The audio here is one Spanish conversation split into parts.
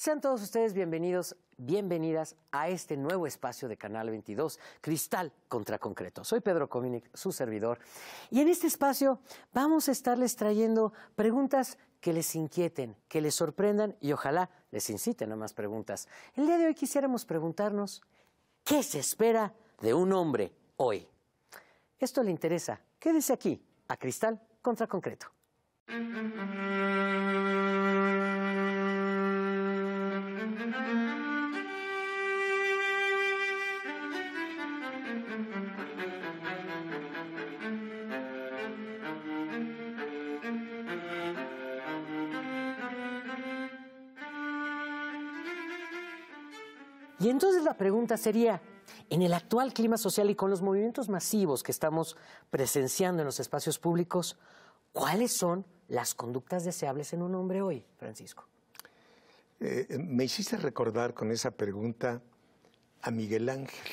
Sean todos ustedes bienvenidos, bienvenidas a este nuevo espacio de Canal 22, Cristal contra Concreto. Soy Pedro Cominic, su servidor, y en este espacio vamos a estarles trayendo preguntas que les inquieten, que les sorprendan y ojalá les inciten a más preguntas. El día de hoy quisiéramos preguntarnos, ¿qué se espera de un hombre hoy? Esto le interesa. Quédese aquí, a Cristal contra Concreto. Y entonces la pregunta sería, en el actual clima social y con los movimientos masivos que estamos presenciando en los espacios públicos, ¿cuáles son las conductas deseables en un hombre hoy, Francisco? Eh, eh, me hiciste recordar con esa pregunta a Miguel Ángel,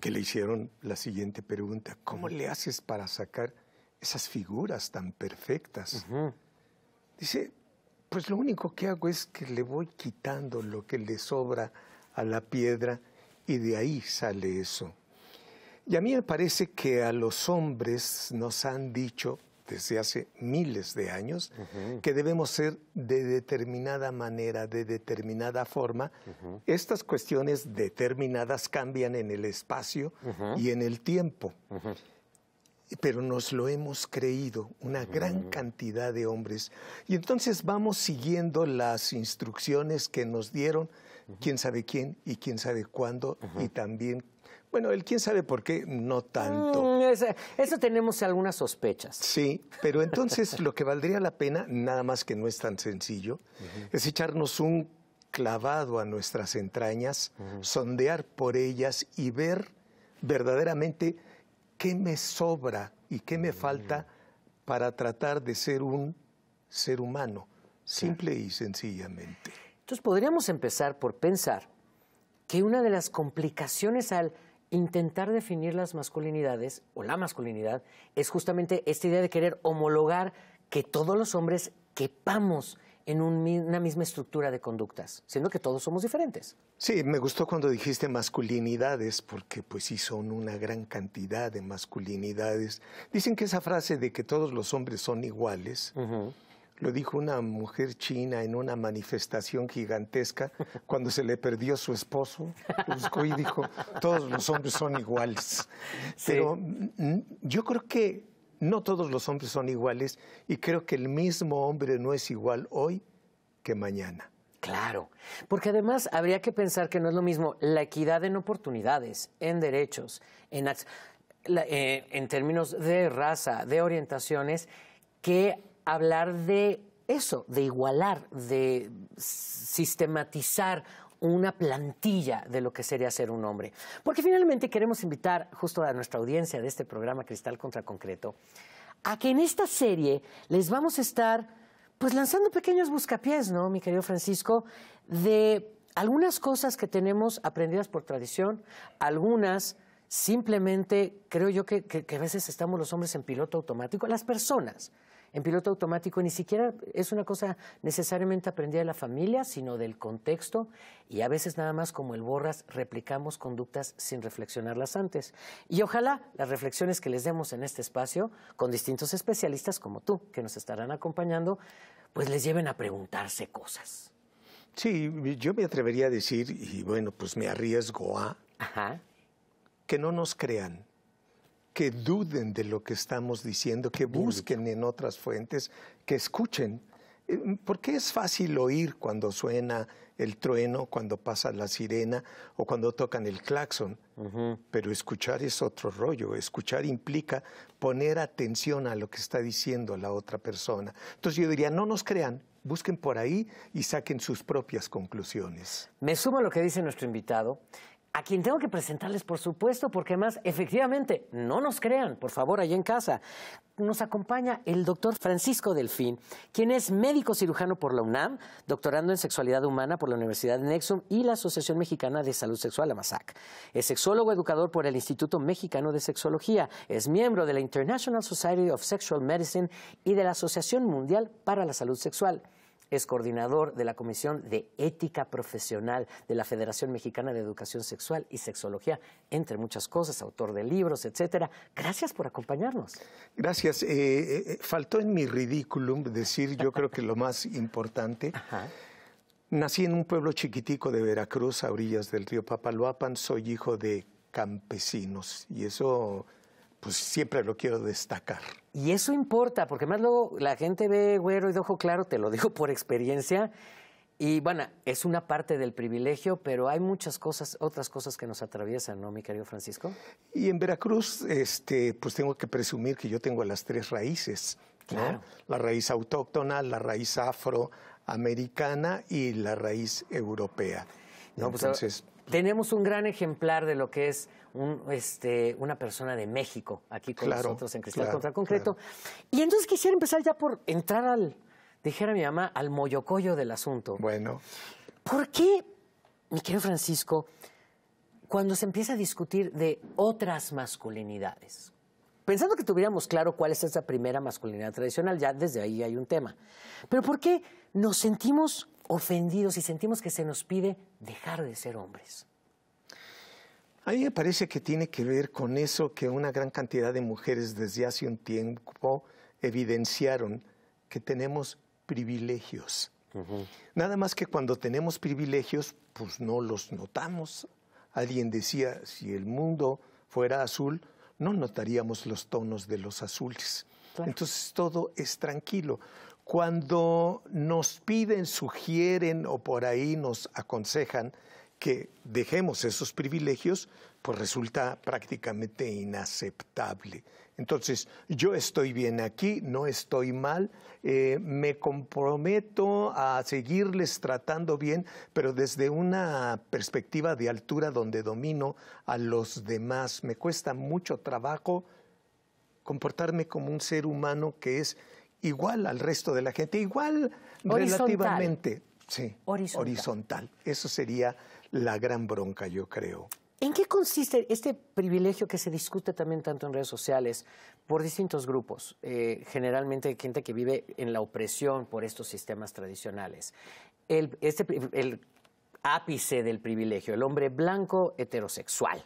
que le hicieron la siguiente pregunta, ¿cómo le haces para sacar esas figuras tan perfectas? Dice, pues lo único que hago es que le voy quitando lo que le sobra a la piedra y de ahí sale eso. Y a mí me parece que a los hombres nos han dicho desde hace miles de años, que debemos ser de determinada manera, de determinada forma. Estas cuestiones determinadas cambian en el espacio y en el tiempo. Pero nos lo hemos creído, una gran cantidad de hombres. Y entonces vamos siguiendo las instrucciones que nos dieron quién sabe quién y quién sabe cuándo y también bueno, el quién sabe por qué, no tanto. Mm, eso, tenemos algunas sospechas. Sí, pero entonces lo que valdría la pena, nada más que no es tan sencillo, es echarnos un clavado a nuestras entrañas, sondear por ellas y ver verdaderamente qué me sobra y qué me mm. falta para tratar de ser un ser humano, simple y sencillamente. Entonces podríamos empezar por pensar que una de las complicaciones al intentar definir las masculinidades o la masculinidad es justamente esta idea de querer homologar que todos los hombres quepamos en una misma estructura de conductas, siendo que todos somos diferentes. Sí, me gustó cuando dijiste masculinidades, porque pues sí son una gran cantidad de masculinidades. Dicen que esa frase de que todos los hombres son iguales, lo dijo una mujer china en una manifestación gigantesca cuando se le perdió su esposo. y dijo, todos los hombres son iguales. Pero mm, yo creo que no todos los hombres son iguales y creo que el mismo hombre no es igual hoy que mañana. Claro, porque además habría que pensar que no es lo mismo la equidad en oportunidades, en derechos, en, eh, en términos de raza, de orientaciones, que hablar de eso, de igualar, de sistematizar una plantilla de lo que sería ser un hombre. Porque finalmente queremos invitar justo a nuestra audiencia de este programa Cristal contra Concreto a que en esta serie les vamos a estar pues lanzando pequeños buscapiés, ¿no, mi querido Francisco? De algunas cosas que tenemos aprendidas por tradición, algunas simplemente creo yo que, que a veces estamos los hombres en piloto automático, las personas en piloto automático ni siquiera es una cosa necesariamente aprendida de la familia, sino del contexto y a veces nada más como el borras replicamos conductas sin reflexionarlas antes. Y ojalá las reflexiones que les demos en este espacio con distintos especialistas como tú que nos estarán acompañando, pues les lleven a preguntarse cosas. Sí, yo me atrevería a decir, y bueno, pues me arriesgo a, que no nos crean que duden de lo que estamos diciendo, que busquen en otras fuentes, que escuchen. Eh, Porque es fácil oír cuando suena el trueno, cuando pasa la sirena o cuando tocan el claxon, pero escuchar es otro rollo. Escuchar implica poner atención a lo que está diciendo la otra persona. Entonces yo diría, no nos crean, busquen por ahí y saquen sus propias conclusiones. Me sumo a lo que dice nuestro invitado a quien tengo que presentarles, por supuesto, porque más, efectivamente, no nos crean, por favor, allí en casa. Nos acompaña el doctor Francisco Delfín, quien es médico cirujano por la UNAM, doctorando en sexualidad humana por la Universidad de Nexum y la Asociación Mexicana de Salud Sexual, AMASAC. Es sexólogo educador por el Instituto Mexicano de Sexología, es miembro de la International Society of Sexual Medicine y de la Asociación Mundial para la Salud Sexual es coordinador de la Comisión de Ética Profesional de la Federación Mexicana de Educación Sexual y Sexología, entre muchas cosas, autor de libros, etcétera. Gracias por acompañarnos. Gracias. Eh, eh, eh, faltó en mi ridículum decir, yo creo que lo más importante. Nací en un pueblo chiquitico de Veracruz, a orillas del río Papaloapan. Soy hijo de campesinos y eso pues, siempre lo quiero destacar. Y eso importa, porque más luego la gente ve güero y de ojo claro, te lo digo por experiencia, y bueno, es una parte del privilegio, pero hay muchas cosas, otras cosas que nos atraviesan, ¿no, mi querido Francisco? Y en Veracruz, este, pues tengo que presumir que yo tengo las tres raíces, Claro. La raíz autóctona, la raíz afroamericana y la raíz europea. ¿no? Entonces, Entonces tenemos un gran ejemplar de lo que es este, una persona de México aquí con nosotros en Cristal contra Concreto. Y entonces quisiera empezar ya por entrar al, dijera mi mamá, al moyocoyo del asunto. Bueno. ¿Por qué, mi querido Francisco, cuando se empieza a discutir de otras masculinidades, pensando que tuviéramos claro cuál es esa primera masculinidad tradicional, ya desde ahí hay un tema. Pero ¿por qué nos sentimos ofendidos y sentimos que se nos pide dejar de ser hombres? A mí me parece que tiene que ver con eso que una gran cantidad de mujeres desde hace un tiempo evidenciaron, que tenemos privilegios. Nada más que cuando tenemos privilegios, pues no los notamos. Alguien decía, si el mundo fuera azul, no notaríamos los tonos de los azules. Entonces todo es tranquilo cuando nos piden, sugieren o por ahí nos aconsejan que dejemos esos privilegios, pues resulta prácticamente inaceptable. Entonces, yo estoy bien aquí, no estoy mal, eh, me comprometo a seguirles tratando bien, pero desde una perspectiva de altura donde domino a los demás. Me cuesta mucho trabajo comportarme como un ser humano que es igual al resto de la gente, igual relativamente. horizontal. Eso sería la gran bronca, yo creo. ¿En qué consiste este privilegio que se discute también tanto en redes sociales por distintos grupos, eh, Generalmente generalmente gente que vive en la opresión por estos sistemas tradicionales? el este ápice del privilegio, el hombre blanco heterosexual,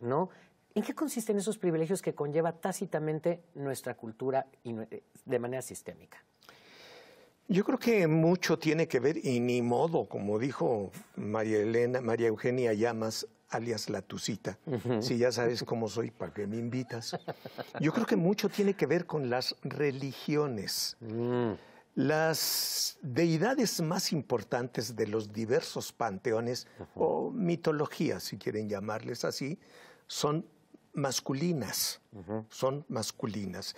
¿no? ¿En qué consisten esos privilegios que conlleva tácitamente nuestra cultura eh, de manera sistémica? Yo creo que mucho tiene que ver, y ni modo, como dijo María Elena, María Eugenia Llamas, alias La Tucita, si ya sabes cómo soy, ¿para qué me invitas? Yo creo que mucho tiene que ver con las religiones. Mm. Las deidades más importantes de los diversos panteones o mitologías, si quieren llamarles así, son masculinas, son masculinas.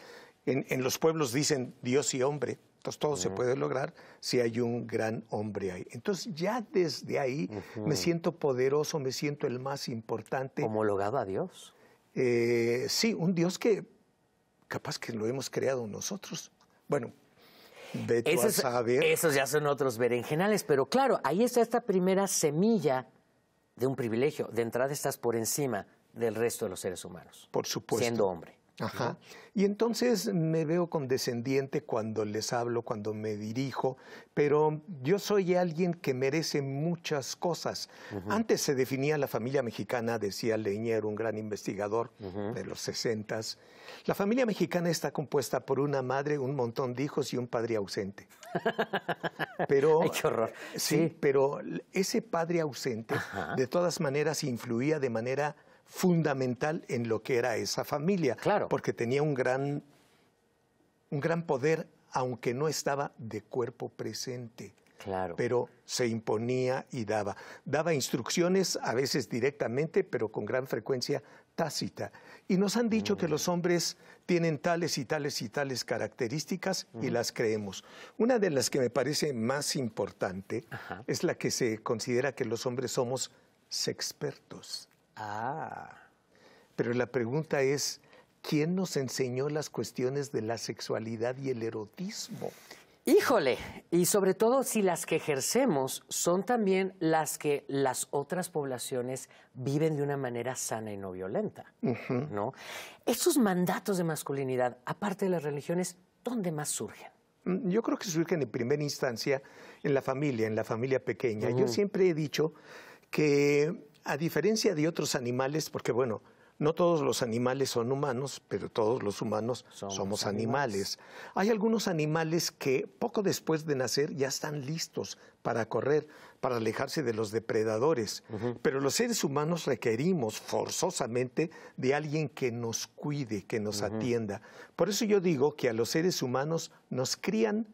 En, los pueblos dicen Dios y hombre, entonces todo se puede lograr si hay un gran hombre ahí. Entonces ya desde ahí me siento poderoso, me siento el más importante. ¿Homologado a Dios? Eh, sí, un Dios que capaz que lo hemos creado nosotros. Bueno, Esos ya son otros berenjenales, pero claro, ahí está esta primera semilla de un privilegio. De entrada estás por encima del resto de los seres humanos. Por supuesto. Siendo hombre. Ajá. Y entonces me veo condescendiente cuando les hablo, cuando me dirijo, pero yo soy alguien que merece muchas cosas. Antes se definía la familia mexicana, decía Leñero, un gran investigador de los sesentas. La familia mexicana está compuesta por una madre, un montón de hijos y un padre ausente. Pero, horror. Sí, pero ese padre ausente de todas maneras influía de manera fundamental en lo que era esa familia, claro. porque tenía un gran, poder, aunque no estaba de cuerpo presente. Claro. Pero se imponía y daba. Daba instrucciones, a veces directamente, pero con gran frecuencia tácita. Y nos han dicho que mm. los hombres tienen tales y tales y tales características y las creemos. Una de las que me parece más importante es la que se considera que los hombres somos expertos Ah, pero la pregunta es, ¿quién nos enseñó las cuestiones de la sexualidad y el erotismo? Híjole, y sobre todo si las que ejercemos son también las que las otras poblaciones viven de una manera sana y no violenta, ¿no? Esos mandatos de masculinidad, aparte de las religiones, ¿dónde más surgen? Mm, yo creo que surgen en primera instancia en la familia, en la familia pequeña. Yo siempre he dicho que a diferencia de otros animales, porque bueno, no todos los animales son humanos, pero todos los humanos somos, animales. Hay algunos animales que poco después de nacer ya están listos para correr, para alejarse de los depredadores. Pero los seres humanos requerimos forzosamente de alguien que nos cuide, que nos atienda. Por eso yo digo que a los seres humanos nos crían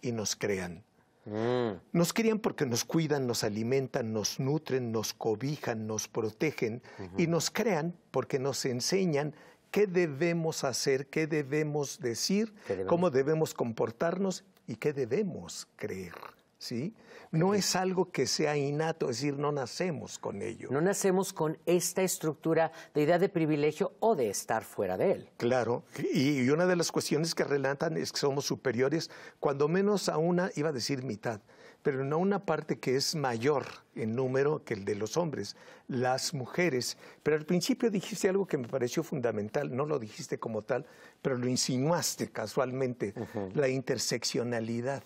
y nos crean. Mm. Nos crían porque nos cuidan, nos alimentan, nos nutren, nos cobijan, nos protegen y nos crean porque nos enseñan qué debemos hacer, qué debemos decir, cómo debemos comportarnos y qué debemos creer. ¿sí? No es algo que sea innato, es decir, no nacemos con ello. No nacemos con esta estructura de idea de privilegio o de estar fuera de él. Claro, y una de las cuestiones que relatan es que somos superiores, cuando menos a una, iba a decir mitad, pero no una parte que es mayor en número que el de los hombres, las mujeres. Pero al principio dijiste algo que me pareció fundamental, no lo dijiste como tal, pero lo insinuaste casualmente, la interseccionalidad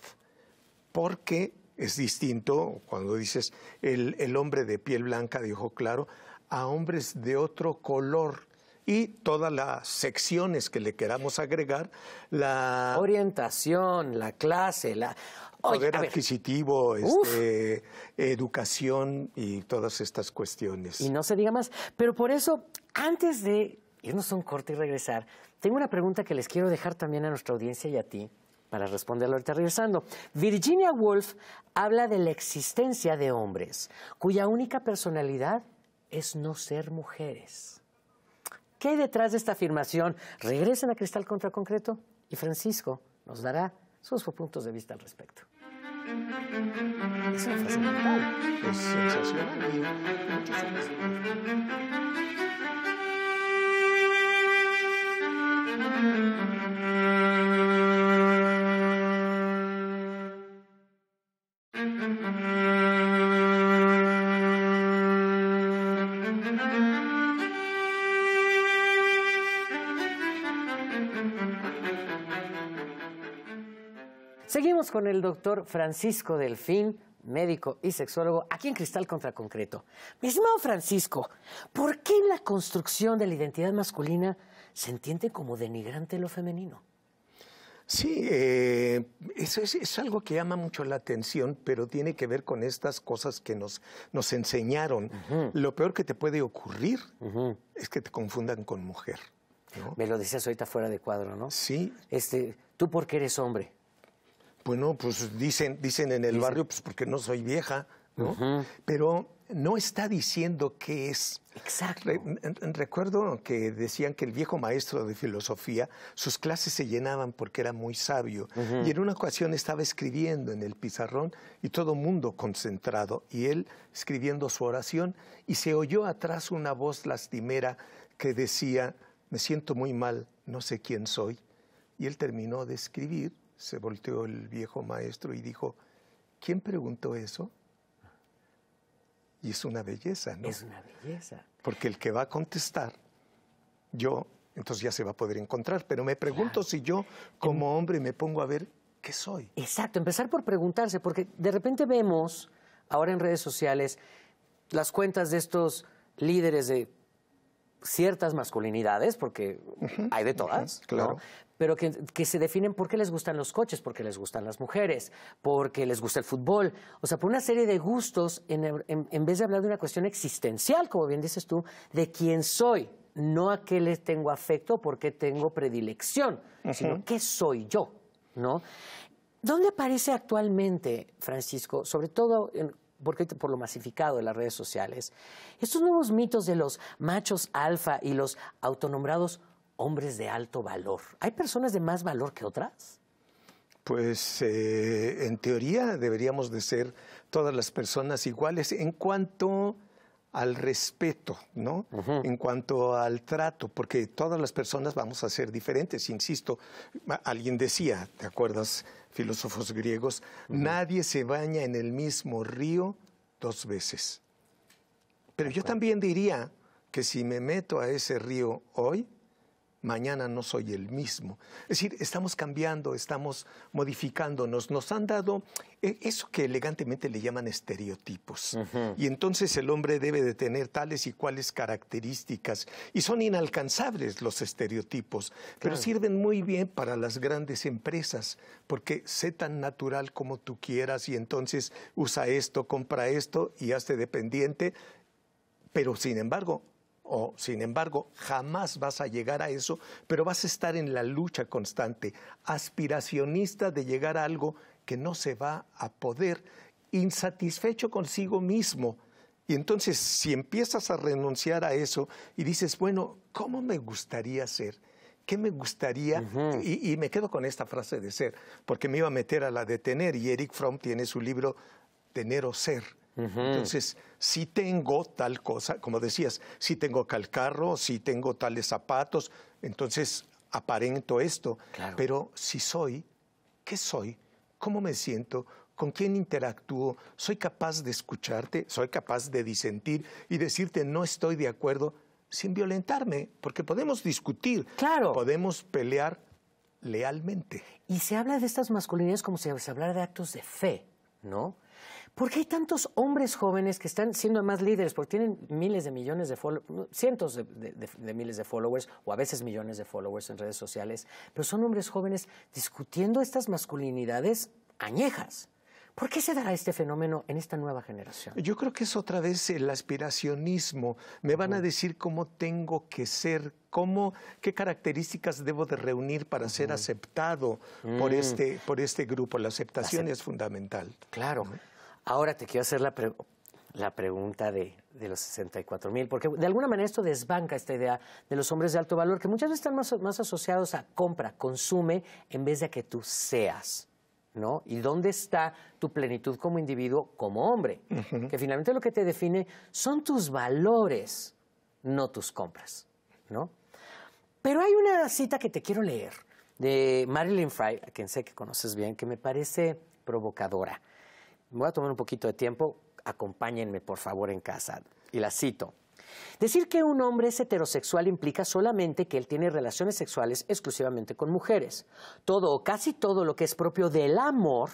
porque es distinto cuando dices el, hombre de piel blanca dijo claro a hombres de otro color y todas las secciones que le queramos agregar, la orientación, la clase, la poder adquisitivo, este, educación y todas estas cuestiones. Y no se diga más, pero por eso antes de irnos a un corte y regresar, tengo una pregunta que les quiero dejar también a nuestra audiencia y a ti, para responderlo ahorita regresando. Virginia Woolf habla de la existencia de hombres cuya única personalidad es no ser mujeres. ¿Qué hay detrás de esta afirmación? Regresen a Cristal contra Concreto y Francisco nos dará sus puntos de vista al respecto. con el doctor Francisco Delfín, médico y sexólogo, aquí en Cristal contra Concreto. Mi estimado Francisco, ¿por qué la construcción de la identidad masculina se entiende como denigrante lo femenino? Sí, eh, es, algo que llama mucho la atención, pero tiene que ver con estas cosas que nos, enseñaron. Lo peor que te puede ocurrir es que te confundan con mujer. Me lo decías ahorita fuera de cuadro, ¿no? Sí. Este, tú qué eres hombre. Bueno, pues, pues dicen, en el barrio, pues porque no soy vieja, ¿no? Pero no está diciendo qué es. Exacto. recuerdo que decían que el viejo maestro de filosofía, sus clases se llenaban porque era muy sabio. Y en una ocasión estaba escribiendo en el pizarrón y todo mundo concentrado, y él escribiendo su oración, y se oyó atrás una voz lastimera que decía, me siento muy mal, no sé quién soy. Y él terminó de escribir se volteó el viejo maestro y dijo, ¿quién preguntó eso? Y es una belleza, ¿no? Es una belleza. Porque el que va a contestar, yo, entonces ya se va a poder encontrar. Pero me pregunto si yo, em, como hombre, me pongo a ver qué soy. Exacto, empezar por preguntarse, porque de repente vemos ahora en redes sociales las cuentas de estos líderes de ciertas masculinidades, porque hay de todas, claro pero que, se definen por qué les gustan los coches, porque les gustan las mujeres, porque les gusta el fútbol, o sea, por una serie de gustos, en, vez de hablar de una cuestión existencial, como bien dices tú, de quién soy, no a qué les tengo afecto, por qué tengo predilección, sino qué soy yo, ¿no? ¿Dónde aparece actualmente, Francisco, sobre todo por lo masificado de las redes sociales, estos nuevos mitos de los machos alfa y los autonombrados hombres de alto valor. ¿Hay personas de más valor que otras? Pues eh, en teoría deberíamos de ser todas las personas iguales en cuanto al respeto, ¿no? En cuanto al trato, porque todas las personas vamos a ser diferentes. Insisto, alguien decía, ¿te acuerdas, filósofos griegos? Nadie se baña en el mismo río dos veces. Pero yo también diría que si me meto a ese río hoy, mañana no soy el mismo. Es decir, estamos cambiando, estamos modificándonos. Nos han dado e, eso que elegantemente le llaman estereotipos. Y entonces el hombre debe de tener tales y cuales características. Y son inalcanzables los estereotipos, pero sirven muy bien para las grandes empresas, porque sé tan natural como tú quieras y entonces usa esto, compra esto y hazte dependiente. Pero sin embargo, o sin embargo, jamás vas a llegar a eso, pero vas a estar en la lucha constante, aspiracionista de llegar a algo que no se va a poder, insatisfecho consigo mismo. Y entonces, si empiezas a renunciar a eso y dices, bueno, ¿cómo me gustaría ser? ¿Qué me gustaría? y, y, me quedo con esta frase de ser, porque me iba a meter a la de tener, y Eric Fromm tiene su libro Tener o Ser entonces, si tengo tal cosa, como decías, si tengo tal carro, si tengo tales zapatos, entonces aparento esto. Pero si soy, ¿qué soy? ¿Cómo me siento? ¿Con quién interactúo? ¿Soy capaz de escucharte? ¿Soy capaz de disentir y decirte no estoy de acuerdo sin violentarme? Porque podemos discutir, podemos pelear lealmente. Y se habla de estas masculinidades como si se hablara de actos de fe, ¿no? ¿Por qué hay tantos hombres jóvenes que están siendo más líderes? Porque tienen miles de millones de followers, cientos de, miles de followers, o a veces millones de followers en redes sociales, pero son hombres jóvenes discutiendo estas masculinidades añejas. ¿Por qué se dará este fenómeno en esta nueva generación? Yo creo que es otra vez el aspiracionismo. Me van a decir cómo tengo que ser, cómo, qué características debo de reunir para ser aceptado mm. este, por, este, grupo. La aceptación es fundamental. Claro. Ahora te quiero hacer la, pregunta de, los 64 mil, porque de alguna manera esto desbanca esta idea de los hombres de alto valor, que muchas veces están más, asociados a compra, consume, en vez de a que tú seas. ¿No? ¿Y dónde está tu plenitud como individuo, como hombre? Que finalmente lo que te define son tus valores, no tus compras, ¿no? Pero hay una cita que te quiero leer de Marilyn Fry, a quien sé que conoces bien, que me parece provocadora voy a tomar un poquito de tiempo, acompáñenme por favor en casa. Y la cito. Decir que un hombre es heterosexual implica solamente que él tiene relaciones sexuales exclusivamente con mujeres. Todo o casi todo lo que es propio del amor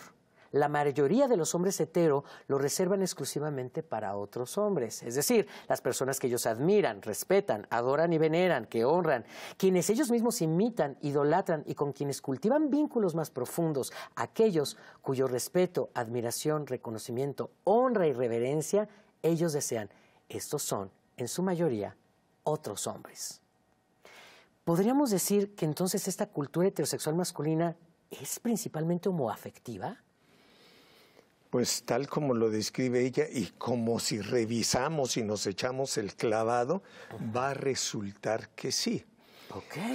la mayoría de los hombres hetero lo reservan exclusivamente para otros hombres, es decir, las personas que ellos admiran, respetan, adoran y veneran, que honran, quienes ellos mismos imitan, idolatran y con quienes cultivan vínculos más profundos, aquellos cuyo respeto, admiración, reconocimiento, honra y reverencia ellos desean. Estos son, en su mayoría, otros hombres. ¿Podríamos decir que entonces esta cultura heterosexual masculina es principalmente homoafectiva? Pues tal como lo describe ella y como si revisamos y nos echamos el clavado, va a resultar que sí.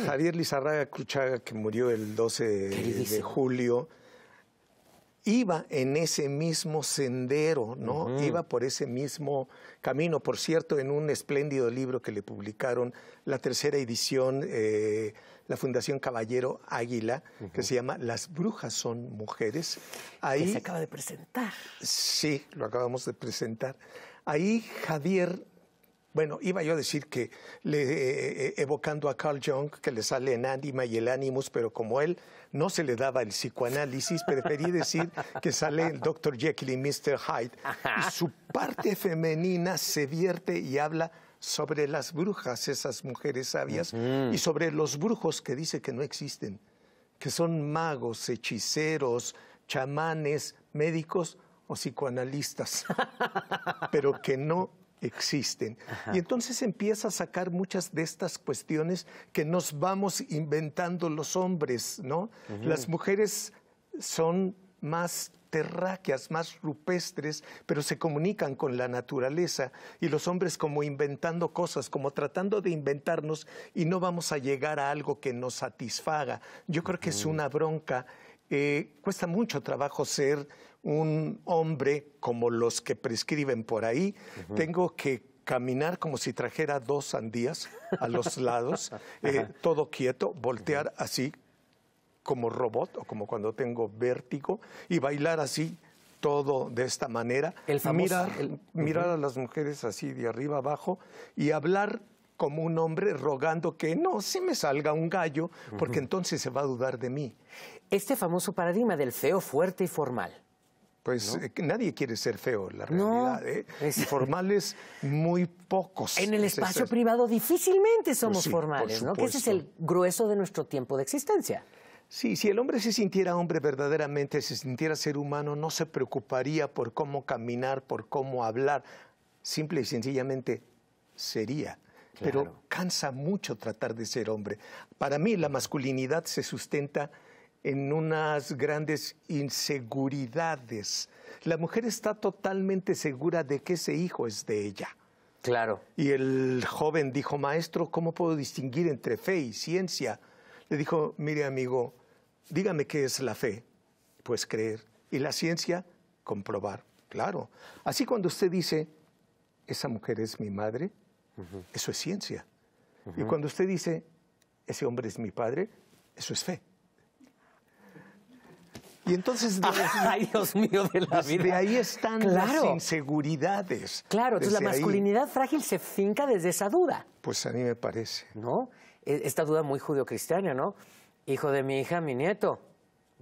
Javier Lizarraga Cruchaga, que murió el 12 de julio iba en ese mismo sendero, ¿no? Iba por ese mismo camino. Por cierto, en un espléndido libro que le publicaron, la tercera edición, eh, la Fundación Caballero Águila, que se llama Las Brujas son Mujeres. Ahí, se acaba de presentar. Sí, lo acabamos de presentar. Ahí Javier bueno, iba yo a decir que, eh, eh, eh, evocando a Carl Jung, que le sale en ánima y el ánimus, pero como él no se le daba el psicoanálisis, preferí decir que sale el Dr. Jekyll y Mr. Hyde. Y su parte femenina se vierte y habla sobre las brujas, esas mujeres sabias, y sobre los brujos que dice que no existen, que son magos, hechiceros, chamanes, médicos o psicoanalistas, pero que no existen. Y entonces empieza a sacar muchas de estas cuestiones que nos vamos inventando los hombres, ¿no? Las mujeres son más terráqueas, más rupestres, pero se comunican con la naturaleza y los hombres como inventando cosas, como tratando de inventarnos y no vamos a llegar a algo que nos satisfaga. Yo creo que es una bronca. Eh, cuesta mucho trabajo ser un hombre como los que prescriben por ahí, tengo que caminar como si trajera dos sandías a los lados, eh, todo quieto, voltear así como robot o como cuando tengo vértigo y bailar así todo de esta manera, el mirar, mirar a las mujeres así de arriba abajo y hablar como un hombre rogando que no se me salga un gallo, porque entonces se va a dudar de mí. Este famoso paradigma del feo fuerte y formal, pues eh, nadie quiere ser feo, la realidad. ¿eh? Formales, muy pocos. En el espacio privado difícilmente pues somos formales, ¿no? Que ese es el grueso de nuestro tiempo de existencia. Sí, si el hombre se sintiera hombre verdaderamente, se sintiera ser humano, no se preocuparía por cómo caminar, por cómo hablar. Simple y sencillamente sería. Pero cansa mucho tratar de ser hombre. Para mí la masculinidad se sustenta en unas grandes inseguridades. La mujer está totalmente segura de que ese hijo es de ella. Claro. Y el joven dijo, maestro, ¿cómo puedo distinguir entre fe y ciencia? Le dijo, mire amigo, dígame qué es la fe. Pues creer. Y la ciencia, comprobar. Claro. Así cuando usted dice, esa mujer es mi madre, eso es ciencia. Y cuando usted dice, ese hombre es mi padre, eso es fe. Y entonces. De, mío, de la pues, ahí están las inseguridades. Claro, entonces la masculinidad frágil se finca desde esa duda. Pues a mí me parece. ¿No? E, esta duda muy judio-cristiana, ¿no? Hijo de mi hija, mi nieto.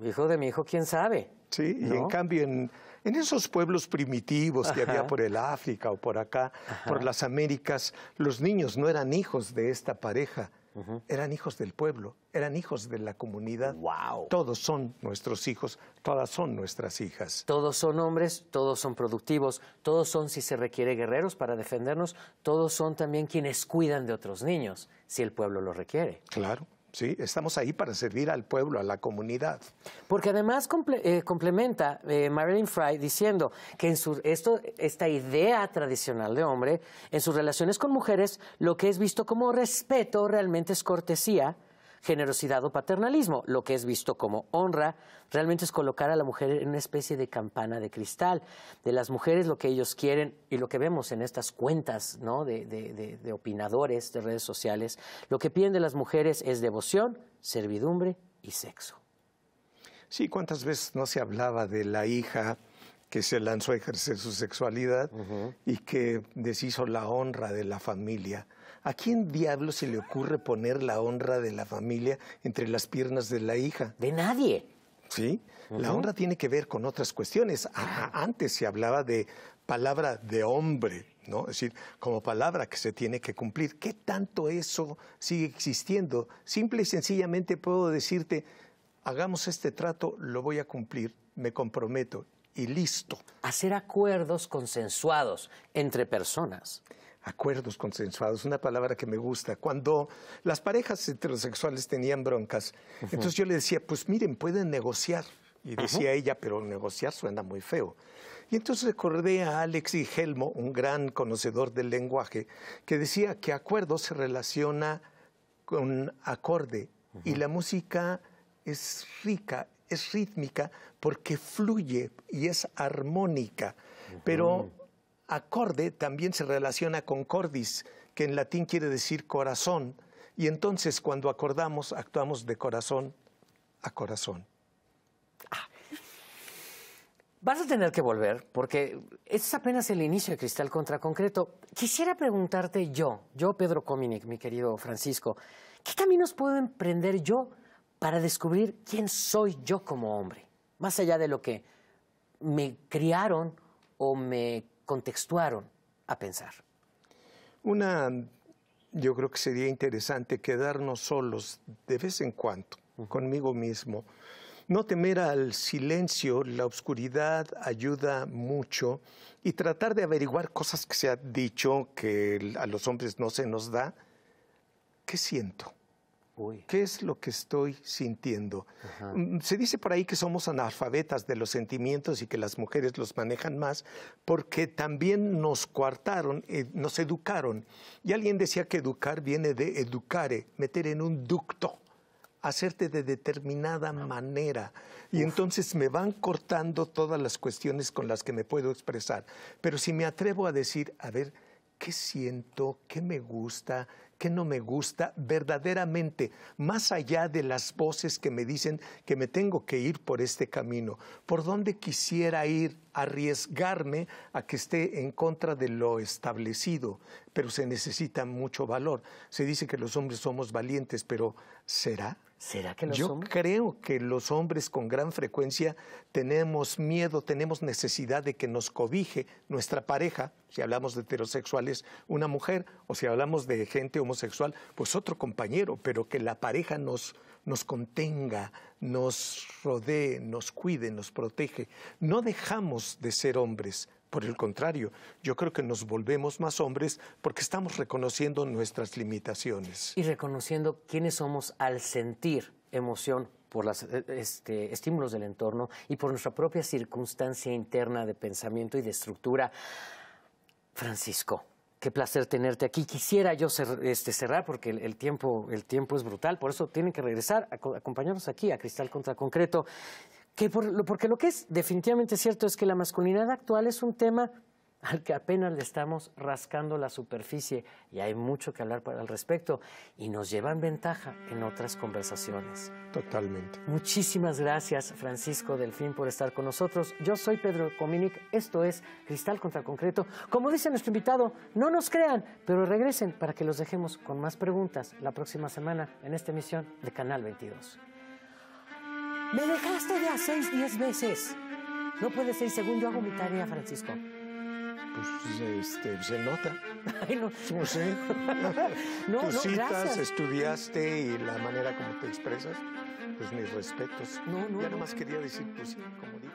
Hijo de mi hijo, quién sabe. Sí, y en cambio en, esos pueblos primitivos que había por el África o por acá, por las Américas, los niños no eran hijos de esta pareja, eran hijos del pueblo, eran hijos de la comunidad. Todos son nuestros hijos, todas son nuestras hijas. Todos son hombres, todos son productivos, todos son, si se requiere, guerreros para defendernos, todos son también quienes cuidan de otros niños, si el pueblo lo requiere. Claro. ¿sí? Estamos ahí para servir al pueblo, a la comunidad. Porque además eh, complementa eh, Marilyn Fry diciendo que en su, esto, esta idea tradicional de hombre, en sus relaciones con mujeres, lo que es visto como respeto realmente es cortesía, generosidad o paternalismo. Lo que es visto como honra realmente es colocar a la mujer en una especie de campana de cristal. De las mujeres lo que ellos quieren y lo que vemos en estas cuentas ¿no? de, de, opinadores de redes sociales, lo que piden de las mujeres es devoción, servidumbre y sexo. Sí, ¿cuántas veces no se hablaba de la hija? que se lanzó a ejercer su sexualidad y que deshizo la honra de la familia. ¿A quién diablo se le ocurre poner la honra de la familia entre las piernas de la hija? De nadie. Sí, la honra tiene que ver con otras cuestiones. antes se hablaba de palabra de hombre, ¿no? Es decir, como palabra que se tiene que cumplir. ¿Qué tanto eso sigue existiendo? Simple y sencillamente puedo decirte, hagamos este trato, lo voy a cumplir, me comprometo y listo. Hacer acuerdos consensuados entre personas acuerdos consensuados, una palabra que me gusta. Cuando las parejas heterosexuales tenían broncas, entonces yo le decía, pues miren, pueden negociar. Y decía ella, pero negociar suena muy feo. Y entonces recordé a Alex y Helmo, un gran conocedor del lenguaje, que decía que acuerdo se relaciona con acorde y la música es rica, es rítmica porque fluye y es armónica. Pero Acorde también se relaciona con cordis, que en latín quiere decir corazón, y entonces cuando acordamos, actuamos de corazón a corazón. Ah. Vas a tener que volver, porque es apenas el inicio de Cristal contra Concreto. Quisiera preguntarte yo, yo Pedro Cominic, mi querido Francisco, ¿qué caminos puedo emprender yo para descubrir quién soy yo como hombre? Más allá de lo que me criaron o me contextuaron a pensar? Una, yo creo que sería interesante quedarnos solos de vez en cuando, conmigo mismo. No temer al silencio, la oscuridad ayuda mucho y tratar de averiguar cosas que se ha dicho que a los hombres no se nos da. ¿Qué siento? ¿Qué es lo que estoy sintiendo? Mm, se dice por ahí que somos analfabetas de los sentimientos y que las mujeres los manejan más porque también nos coartaron, eh, nos educaron. Y alguien decía que educar viene de educare, meter en un ducto hacerte de determinada manera. Y entonces me van cortando todas las cuestiones con las que me puedo expresar. Pero si me atrevo a decir, a ver, ¿qué siento? ¿Qué me gusta? que no me gusta verdaderamente, más allá de las voces que me dicen que me tengo que ir por este camino, por dónde quisiera ir, arriesgarme a que esté en contra de lo establecido, pero se necesita mucho valor. Se dice que los hombres somos valientes, pero ¿será? Yo creo que los hombres con gran frecuencia tenemos miedo, tenemos necesidad de que nos cobije nuestra pareja, si hablamos de heterosexuales, una mujer, o si hablamos de gente homosexual, pues otro compañero, pero que la pareja nos, nos contenga, nos rodee, nos cuide, nos protege. No dejamos de ser hombres, por el contrario, yo creo que nos volvemos más hombres porque estamos reconociendo nuestras limitaciones. Y reconociendo quiénes somos al sentir emoción por los eh, este, estímulos del entorno y por nuestra propia circunstancia interna de pensamiento y de estructura. Francisco, qué placer tenerte aquí. Quisiera yo este, cerrar porque el, tiempo, el tiempo es brutal, por eso tienen que regresar a acompañarnos aquí a Cristal contra Concreto porque lo que es definitivamente cierto es que la masculinidad actual es un tema al que apenas le estamos rascando la superficie y hay mucho que hablar al respecto y nos llevan ventaja en otras conversaciones. Totalmente. Muchísimas gracias Francisco Delfín por estar con nosotros. Yo soy Pedro Cominic, esto es Cristal contra Concreto. Como dice nuestro invitado, no nos crean, pero regresen para que los dejemos con más preguntas la próxima semana en esta emisión de Canal 22. Me dejaste de a seis, diez veces. No puede ser, según yo hago mi tarea, Francisco. Pues este, se nota. Ay, no. sé. no, Tus citas, estudiaste y la manera como te expresas, pues mis respetos. No, no. Ya más quería decir, pues sí, como digo.